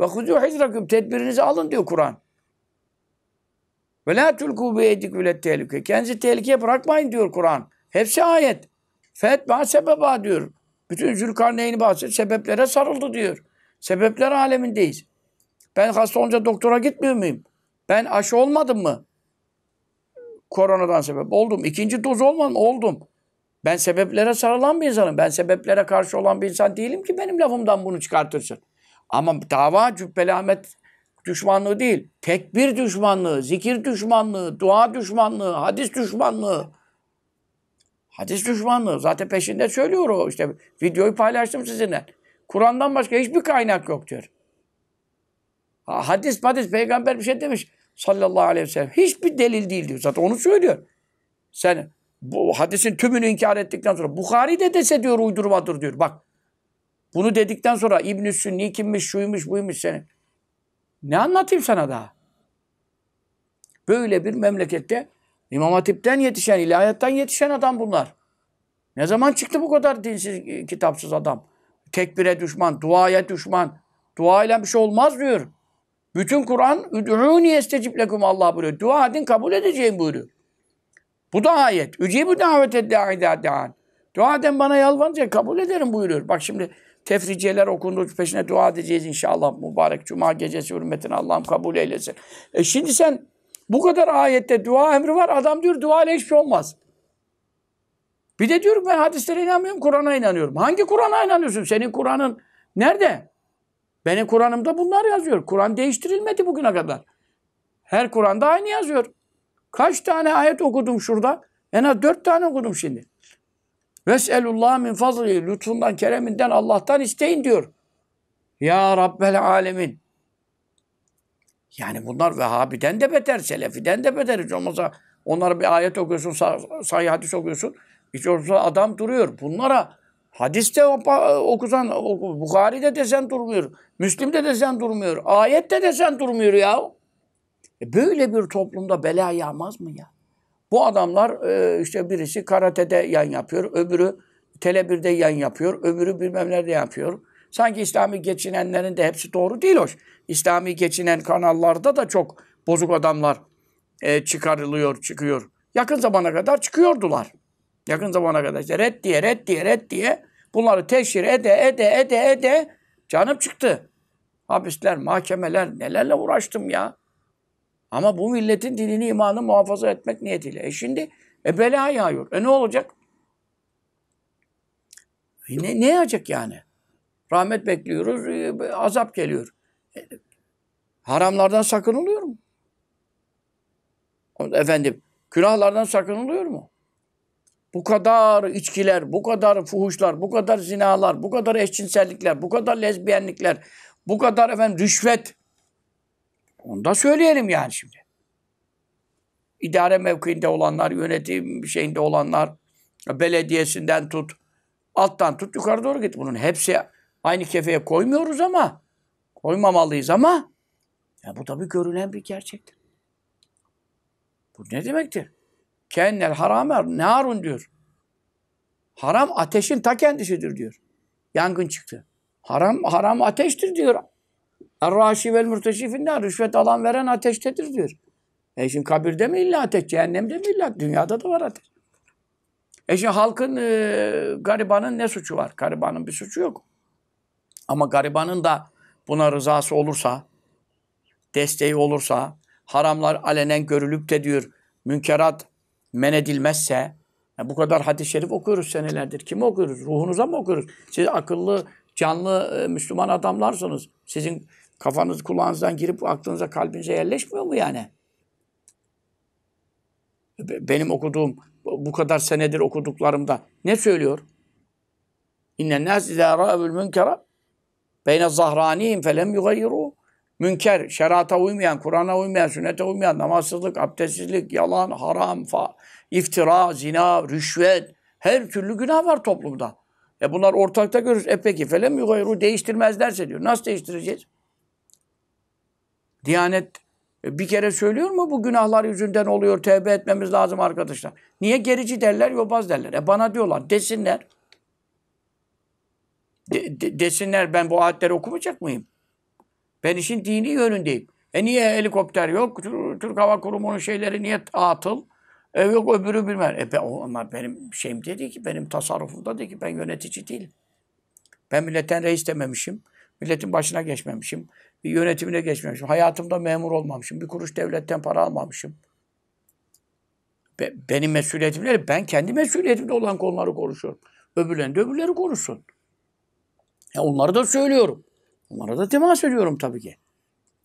Ve huzu hizraküm tedbirinizi alın diyor Kur'an. Ve la tulku bi yedik tehlike. Kendinizi tehlikeye bırakmayın diyor Kur'an. Hepsi ayet. Fetba sebeba diyor. Bütün Zülkarneyn'i bahsediyor. Sebeplere sarıldı diyor. Sebepler alemindeyiz. Ben hasta olunca doktora gitmiyor muyum? Ben aşı olmadım mı? Koronadan sebep oldum. İkinci doz olmadım oldum. Ben sebeplere sarılan bir insanım. Ben sebeplere karşı olan bir insan değilim ki benim lafımdan bunu çıkartırsın. Ama dava cübbelamet düşmanlığı değil. Tekbir düşmanlığı, zikir düşmanlığı, dua düşmanlığı, hadis düşmanlığı. Hadis düşmanlığı. Zaten peşinde söylüyor o. işte. videoyu paylaştım sizinle. Kur'an'dan başka hiçbir kaynak yok diyor. hadis hadis peygamber bir şey demiş. Sallallahu aleyhi ve sellem. Hiçbir delil değil diyor. Zaten onu söylüyor. Sen bu hadisin tümünü inkar ettikten sonra Bukhari de dese diyor uydurmadır diyor. Bak bunu dedikten sonra İbn-i Sünni kimmiş, şuymuş, buymuş senin. Ne anlatayım sana daha? Böyle bir memlekette İmam Hatip'ten yetişen, ilahiyattan yetişen adam bunlar. Ne zaman çıktı bu kadar dinsiz, e, kitapsız adam? Tekbire düşman, duaya düşman. Dua ile bir şey olmaz diyor. Bütün Kur'an "Üd'ûni yestecib lekum" Allah buyuruyor. Dua edin kabul edeceğim buyuruyor. Bu da ayet. Ücibu davet eddâ idâ Dua eden bana yalvarınca kabul ederim buyuruyor. Bak şimdi tefriciyeler okundu. Peşine dua edeceğiz inşallah mübarek cuma gecesi hürmetine Allah'ım kabul eylesin. E şimdi sen bu kadar ayette dua emri var. Adam diyor dua ile hiçbir şey olmaz. Bir de diyorum ben hadislere inanmıyorum, Kur'an'a inanıyorum. Hangi Kur'an'a inanıyorsun? Senin Kur'an'ın nerede? Benim Kur'an'ımda bunlar yazıyor. Kur'an değiştirilmedi bugüne kadar. Her Kur'an'da aynı yazıyor. Kaç tane ayet okudum şurada? En az dört tane okudum şimdi. Veselullah min fazli. Lütfundan, kereminden, Allah'tan isteyin diyor. Ya Rabbel alemin. Yani bunlar Vehhabi'den de beter, Selefi'den de beter. Hiç olmasa onlara bir ayet okuyorsun, sahih hadis okuyorsun. Hiç olmasa adam duruyor. Bunlara hadiste okusan, Bukhari de desen durmuyor. Müslim de desen durmuyor. ayet de desen durmuyor ya. E böyle bir toplumda bela yağmaz mı ya? Bu adamlar e, işte birisi karatede yan yapıyor, öbürü telebirde yan yapıyor, öbürü bilmem nerede yapıyor. Sanki İslami geçinenlerin de hepsi doğru değil hoş. İslami geçinen kanallarda da çok bozuk adamlar e, çıkarılıyor, çıkıyor. Yakın zamana kadar çıkıyordular. Yakın zamana kadar işte red diye, red diye, red diye bunları teşhir ede, ede, ede, ede canım çıktı. Hapisler, mahkemeler nelerle uğraştım ya. Ama bu milletin dinini, imanı muhafaza etmek niyetiyle. E şimdi e bela yağıyor. E ne olacak? E ne, ne yağacak yani? Rahmet bekliyoruz, e, azap geliyor. E, haramlardan sakınılıyor mu? Efendim, günahlardan sakınılıyor mu? Bu kadar içkiler, bu kadar fuhuşlar, bu kadar zinalar, bu kadar eşcinsellikler, bu kadar lezbiyenlikler, bu kadar efendim rüşvet, onu da söyleyelim yani şimdi. İdare mevkiinde olanlar, yönetim şeyinde olanlar, belediyesinden tut, alttan tut yukarı doğru git. Bunun hepsi aynı kefeye koymuyoruz ama, koymamalıyız ama ya bu tabii görülen bir gerçektir. Bu ne demektir? Kennel haramer narun diyor. Haram ateşin ta kendisidir diyor. Yangın çıktı. Haram haram ateştir diyor. Er-raşi vel mürteşifinler. Rüşvet alan veren ateştedir diyor. E şimdi kabirde mi illa ateş, cehennemde mi illa? Dünyada da var ateş. E şimdi halkın, e, garibanın ne suçu var? Garibanın bir suçu yok. Ama garibanın da buna rızası olursa, desteği olursa, haramlar alenen görülüp de diyor, münkerat men edilmezse, yani e bu kadar hadis-i şerif okuyoruz senelerdir. Kim okuyoruz? Ruhunuza mı okuyoruz? Siz akıllı, canlı e, Müslüman adamlarsınız. Sizin kafanız kulağınızdan girip aklınıza kalbinize yerleşmiyor mu yani? Benim okuduğum bu kadar senedir okuduklarımda ne söylüyor? İnne nâs izâ râ'ül münkera beyne zahranîm felem yugayiru münker, şerata uymayan, Kur'an'a uymayan, sünnete uymayan, namazsızlık, abdestsizlik, yalan, haram, fa, iftira, zina, rüşvet, her türlü günah var toplumda. E bunlar ortakta görürüz. E peki felem yugayru değiştirmezlerse diyor. Nasıl değiştireceğiz? Diyanet e, bir kere söylüyor mu bu günahlar yüzünden oluyor tevbe etmemiz lazım arkadaşlar. Niye gerici derler yobaz derler. E bana diyorlar desinler. De, de, desinler ben bu ayetleri okumayacak mıyım? Ben işin dini yönündeyim. E niye helikopter yok? Türk Hava Kurumu'nun şeyleri niye atıl? E yok öbürü bilmem. E ben, onlar benim şeyim dedi ki benim tasarrufumda dedi ki ben yönetici değilim. Ben milletten reis dememişim. Milletin başına geçmemişim yönetimine geçmemişim. Hayatımda memur olmamışım. Bir kuruş devletten para almamışım. Be, benim mesuliyetimleri, ben kendi mesuliyetimde olan konuları konuşuyorum. Öbürlerini de öbürleri korusun ya onları da söylüyorum. Onlara da temas ediyorum tabii ki.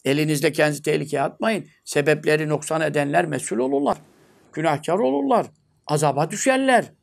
Elinizde kendi tehlikeye atmayın. Sebepleri noksan edenler mesul olurlar. Günahkar olurlar. Azaba düşerler.